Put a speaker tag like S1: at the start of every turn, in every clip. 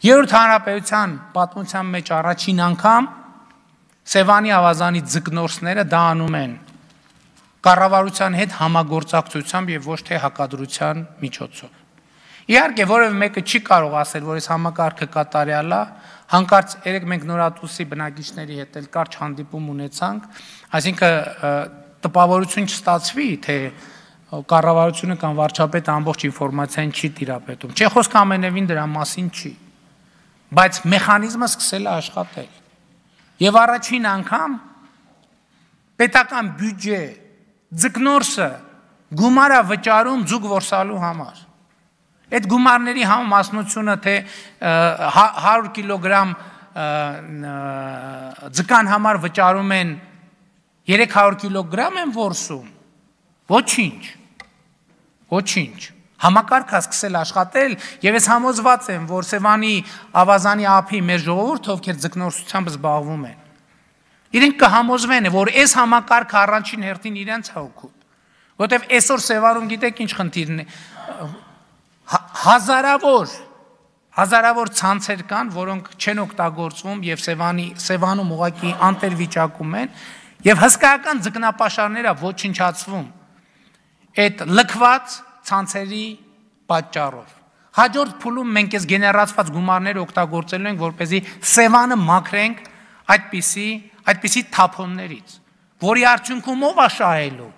S1: Երրորդ հանրապետության պատմության մեջ առաջին անգամ Սևանի ավազանի ձգնորսները դա անում են կառավարության հետ համագործակցությամբ եւ ոչ թե հակադրության միջոցով։ Իհարկե որևէ մեկը չի կարող ասել, որ այս համակարգը կատարյալ է, հանկարծ երեք մենք նորատուսի բնակիչների հետ էլ կարճ հանդիպում ունեցանք, այսինքն տպավորություն չստացվի, թե կառավարությունը կամ վարչապետը ամբողջ ինֆորմացիան չի տիրապետում։ Չէ, խոսքը ամենևին դրա մասին չի բայց մեխանիզմը սկսել է աշխատել։ Եվ առաջին անգամ պետական բյուջե ձկնորսը գումարը վճարում ձուկ որսալու համար։ Այդ գումարների համամասնությունը թե 100 հա, կիլոգրամ ձկան համար վճարում են 300 կիլոգրամ են որսում։ Ոչինչ։ Ոչինչ։ Համակարգա սկսել աշխատել եւ ես համոզված եմ, որ Սևանի ավազանի ափի մեր ժողովուրդ, ովքեր ձկնորսությամբ զբաղվում են, իրենք կհամոզվեն, որ այս համակարգը առաջին հերթին իրենց է օգուտ։ Որտեւ այսօր Սևանում գիտեք ինչ խնդիրն է։ Հազարավոր հազարավոր ցանցեր կան, որոնք չեն օգտագործվում եւ Սևանի Սևանում ուղակի անտերվիճակում են եւ հսկայական ձկնապաշարները ոչնչացվում։ Այդ լքված ցանցերի պատճառով։ Հաջորդ փուլում մենք այս գեներացված գումարները օգտագործելու ենք, որպեսզի Սևանը մաքրենք այդպիսի այդպիսի թափոններից, որի արդյունքում ով է շահելու։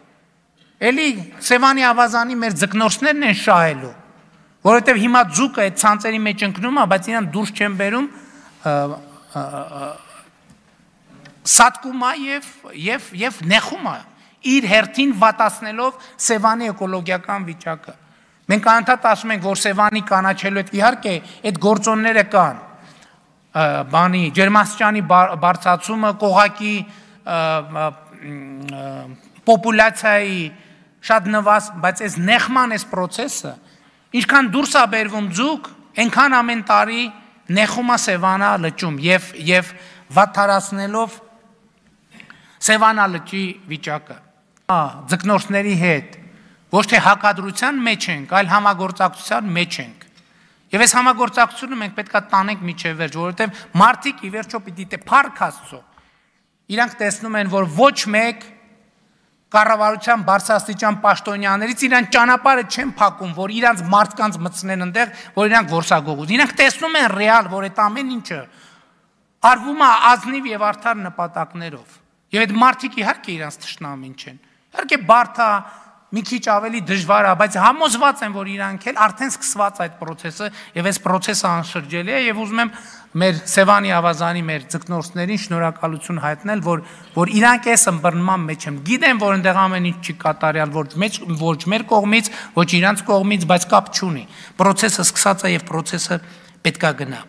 S1: Էլի Սևանի ավազանի մեր ձկնորսներն են շահելու, որովհետև հիմա ձուկը այդ ցանցերի մեջ ընկնում է, բայց իրան դուրս չեն բերում սատկումա եւ եւ եւ նեխումա իր հերթին վատացնելով Սևանի էկոլոգիական վիճակը։ Մենք անդադար ասում ենք, որ Սևանի կանաչելու այդ իհարկե այդ գործոնները կան։ Բանի ջերմաստիճանի բարձրացումը կողակի պոպուլյացիայի շատ նվազ, բայց այս նեղման այս process-ը ինչքան դուրս է բերվում ձուկ, այնքան ամեն տարի նեղումա Սևանա լճում եւ եւ վաթարացնելով Սևանա լճի վիճակը ձկնորսների հետ ոչ թե հակադրության մեջ ենք, այլ համագործակցության մեջ ենք։ Եվ այս համագործակցությունը մենք պետքա տանենք միջև վերջ, որովհետև մարդիկ ի վերջո պիտի թե փառք Աստծո։ Իրանք տեսնում են, որ ոչ մեկ կառավարության բարձրաստիճան պաշտոնյաներից իրանք ճանապարհը չեն փակում, որ իրանք մարդկանց մտցնեն այնտեղ, որ իրանք ворսագողուց։ Իրանք տեսնում են ռեալ, որ այդ ամեն ինչը արվում է ազնիվ եւ արդար նպատակներով։ Եվ այդ մարդիկ իհարկե իրանք ճշնամին չեն։ Իհարկե բարդ է, մի քիչ ավելի դժվար է, բայց համոզված եմ, որ իրանք էլ արդեն սկսված այդ process-ը եւ այս process-ը անշրջելի է եւ ուզում եմ մեր Սևանի ավազանի մեր ձկնորսներին շնորհակալություն հայտնել, որ որ իրանք այս ըմբռնման մեջ են։ Գիտեմ, որ այնտեղ ամեն ինչ չի կատարյալ, ոչ մեջ ոչ մեր կողմից, ոչ իրանք կողմից, բայց կապ չունի։ Process-ը սկսած է եւ process-ը պետքա գնա։